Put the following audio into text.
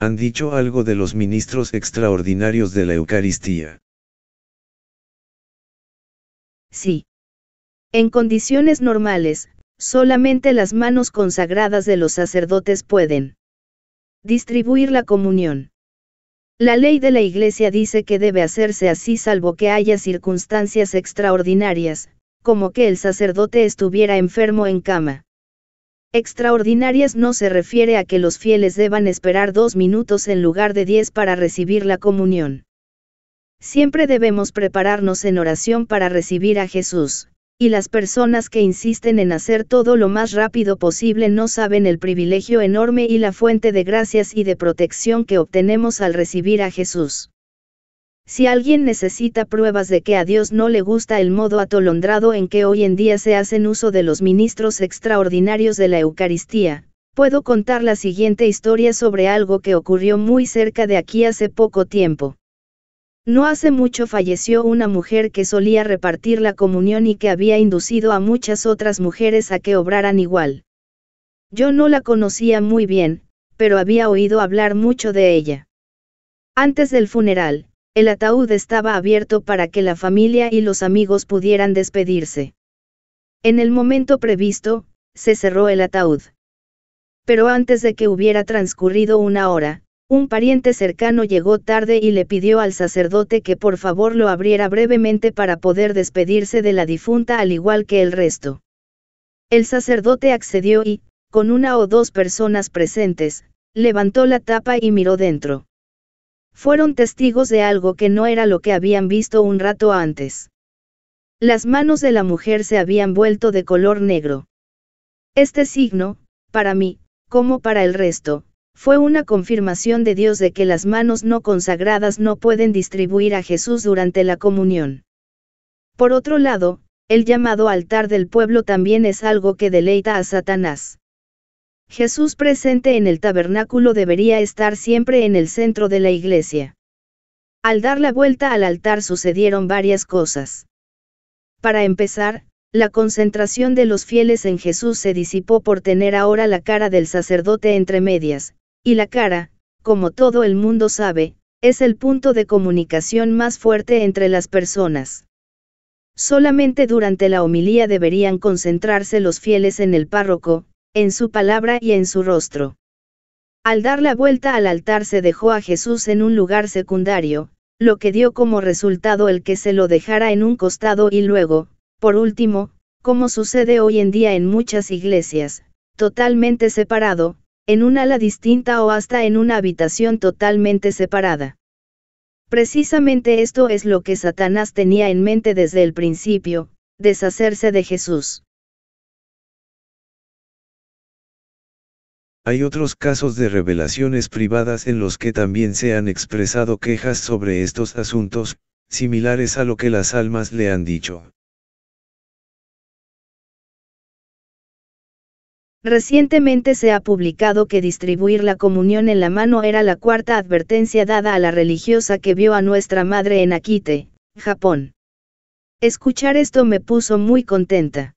han dicho algo de los ministros extraordinarios de la Eucaristía. Sí. En condiciones normales, solamente las manos consagradas de los sacerdotes pueden distribuir la comunión. La ley de la Iglesia dice que debe hacerse así salvo que haya circunstancias extraordinarias, como que el sacerdote estuviera enfermo en cama. Extraordinarias no se refiere a que los fieles deban esperar dos minutos en lugar de diez para recibir la comunión. Siempre debemos prepararnos en oración para recibir a Jesús, y las personas que insisten en hacer todo lo más rápido posible no saben el privilegio enorme y la fuente de gracias y de protección que obtenemos al recibir a Jesús. Si alguien necesita pruebas de que a Dios no le gusta el modo atolondrado en que hoy en día se hacen uso de los ministros extraordinarios de la Eucaristía, puedo contar la siguiente historia sobre algo que ocurrió muy cerca de aquí hace poco tiempo. No hace mucho falleció una mujer que solía repartir la comunión y que había inducido a muchas otras mujeres a que obraran igual. Yo no la conocía muy bien, pero había oído hablar mucho de ella. Antes del funeral, el ataúd estaba abierto para que la familia y los amigos pudieran despedirse. En el momento previsto, se cerró el ataúd. Pero antes de que hubiera transcurrido una hora, un pariente cercano llegó tarde y le pidió al sacerdote que por favor lo abriera brevemente para poder despedirse de la difunta al igual que el resto. El sacerdote accedió y, con una o dos personas presentes, levantó la tapa y miró dentro. Fueron testigos de algo que no era lo que habían visto un rato antes. Las manos de la mujer se habían vuelto de color negro. Este signo, para mí, como para el resto, fue una confirmación de Dios de que las manos no consagradas no pueden distribuir a Jesús durante la comunión. Por otro lado, el llamado altar del pueblo también es algo que deleita a Satanás. Jesús presente en el tabernáculo debería estar siempre en el centro de la iglesia. Al dar la vuelta al altar sucedieron varias cosas. Para empezar, la concentración de los fieles en Jesús se disipó por tener ahora la cara del sacerdote entre medias, y la cara, como todo el mundo sabe, es el punto de comunicación más fuerte entre las personas. Solamente durante la homilía deberían concentrarse los fieles en el párroco, en su palabra y en su rostro. Al dar la vuelta al altar se dejó a Jesús en un lugar secundario, lo que dio como resultado el que se lo dejara en un costado y luego, por último, como sucede hoy en día en muchas iglesias, totalmente separado, en un ala distinta o hasta en una habitación totalmente separada. Precisamente esto es lo que Satanás tenía en mente desde el principio, deshacerse de Jesús. Hay otros casos de revelaciones privadas en los que también se han expresado quejas sobre estos asuntos, similares a lo que las almas le han dicho. Recientemente se ha publicado que distribuir la comunión en la mano era la cuarta advertencia dada a la religiosa que vio a nuestra madre en Akite, Japón. Escuchar esto me puso muy contenta.